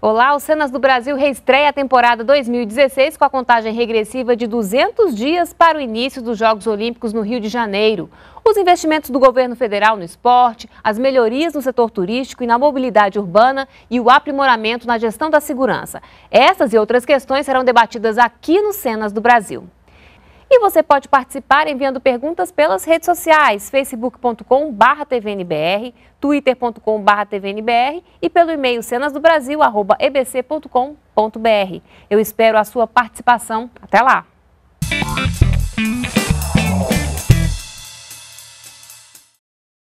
Olá, o Cenas do Brasil reestreia a temporada 2016 com a contagem regressiva de 200 dias para o início dos Jogos Olímpicos no Rio de Janeiro. Os investimentos do governo federal no esporte, as melhorias no setor turístico e na mobilidade urbana e o aprimoramento na gestão da segurança. Essas e outras questões serão debatidas aqui no Cenas do Brasil. E você pode participar enviando perguntas pelas redes sociais, facebook.com.br, tvnbr, twitter.com.br tvnbr e pelo e-mail cenasdobrasil.ebc.com.br. Eu espero a sua participação. Até lá!